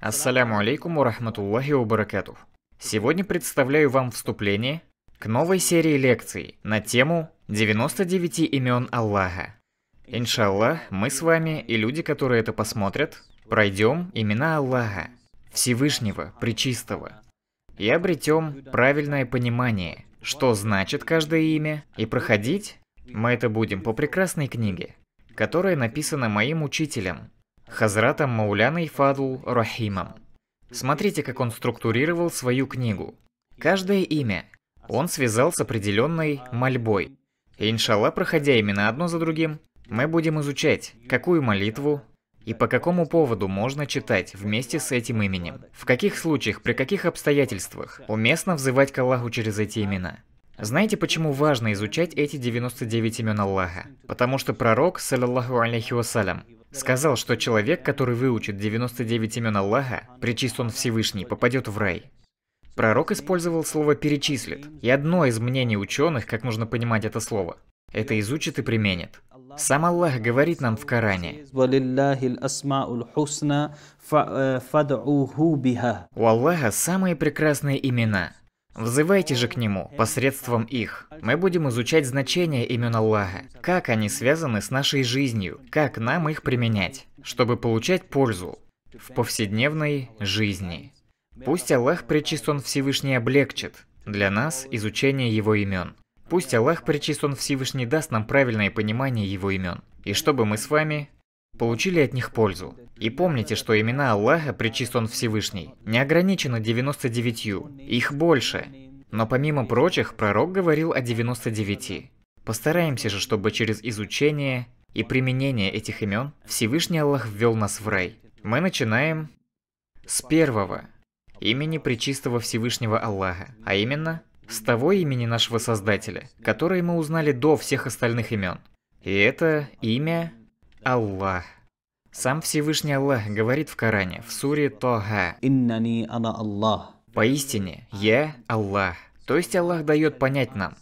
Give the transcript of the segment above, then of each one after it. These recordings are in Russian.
Ассаляму алейкум урахматуллахи убаракату. Сегодня представляю вам вступление к новой серии лекций на тему 99 имен Аллаха. Иншаллах, мы с вами и люди, которые это посмотрят, пройдем имена Аллаха, Всевышнего, Пречистого, и обретем правильное понимание, что значит каждое имя, и проходить мы это будем по прекрасной книге, которая написана моим учителем, Хазратом Мауляной Фадл Рахимом. Смотрите, как он структурировал свою книгу. Каждое имя он связал с определенной мольбой. иншалла, проходя имена одно за другим, мы будем изучать, какую молитву и по какому поводу можно читать вместе с этим именем. В каких случаях, при каких обстоятельствах уместно взывать к Аллаху через эти имена. Знаете, почему важно изучать эти 99 имен Аллаха? Потому что пророк, саллиллаху алейхи вассалям, Сказал, что человек, который выучит 99 имен Аллаха, причислен Всевышний, попадет в рай. Пророк использовал слово «перечислит», и одно из мнений ученых, как нужно понимать это слово, это изучит и применит. Сам Аллах говорит нам в Коране. Э, У Аллаха самые прекрасные имена. Взывайте же к Нему посредством их. Мы будем изучать значение имен Аллаха, как они связаны с нашей жизнью, как нам их применять, чтобы получать пользу в повседневной жизни. Пусть Аллах, причистон Всевышний, облегчит для нас изучение Его имен. Пусть Аллах, причистон Всевышний, даст нам правильное понимание Его имен. И чтобы мы с вами получили от них пользу. И помните, что имена Аллаха, причислен Всевышний, не ограничены 99, их больше. Но помимо прочих, пророк говорил о 99. Постараемся же, чтобы через изучение и применение этих имен Всевышний Аллах ввел нас в рай. Мы начинаем с первого имени Пречистого Всевышнего Аллаха, а именно с того имени нашего Создателя, которое мы узнали до всех остальных имен. И это имя Аллах. Сам Всевышний Аллах говорит в Коране, в суре Тога. Иннани ана Аллах. Поистине, я Аллах. То есть Аллах дает понять нам,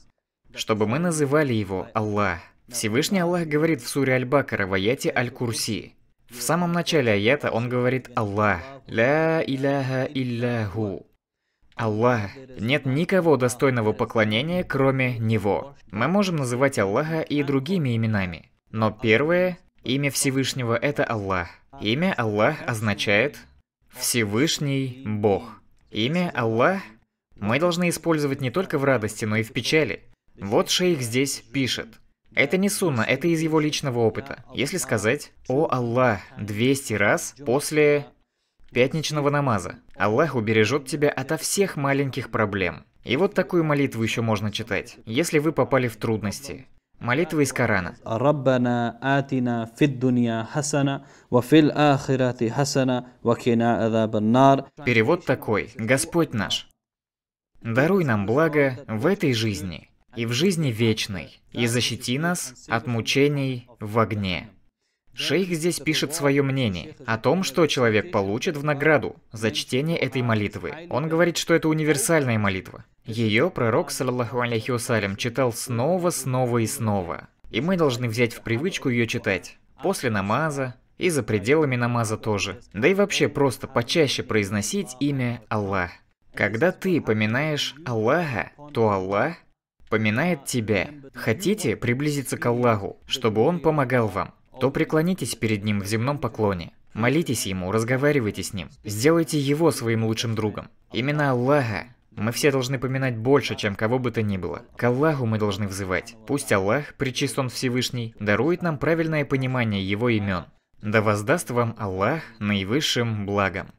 чтобы мы называли его Аллах. Всевышний Аллах говорит в суре Аль-Бакара в аяте Аль-Курси. В самом начале аята он говорит Аллах. Ля иляха илляху. Аллах. Нет никого достойного поклонения, кроме Него. Мы можем называть Аллаха и другими именами. Но первое Имя Всевышнего – это Аллах. Имя Аллах означает «Всевышний Бог». Имя Аллах мы должны использовать не только в радости, но и в печали. Вот шейх здесь пишет. Это не сунна, это из его личного опыта. Если сказать «О Аллах» 200 раз после пятничного намаза, Аллах убережет тебя ото всех маленьких проблем. И вот такую молитву еще можно читать, если вы попали в трудности. Молитва из Корана. Раббана атина фид дуния хасана, ва ахирати хасана, ва кина адабаннар. Перевод такой. Господь наш, даруй нам благо в этой жизни и в жизни вечной, и защити нас от мучений в огне. Шейх здесь пишет свое мнение о том, что человек получит в награду за чтение этой молитвы. Он говорит, что это универсальная молитва. Ее пророк, саллаху алейхи вассалям, читал снова, снова и снова. И мы должны взять в привычку ее читать. После намаза, и за пределами намаза тоже. Да и вообще просто почаще произносить имя Аллах. Когда ты поминаешь Аллаха, то Аллах поминает тебя. Хотите приблизиться к Аллаху, чтобы Он помогал вам? то преклонитесь перед Ним в земном поклоне. Молитесь Ему, разговаривайте с Ним. Сделайте Его своим лучшим другом. Именно Аллаха мы все должны поминать больше, чем кого бы то ни было. К Аллаху мы должны взывать. Пусть Аллах, причист Он Всевышний, дарует нам правильное понимание Его имен. Да воздаст вам Аллах наивысшим благом.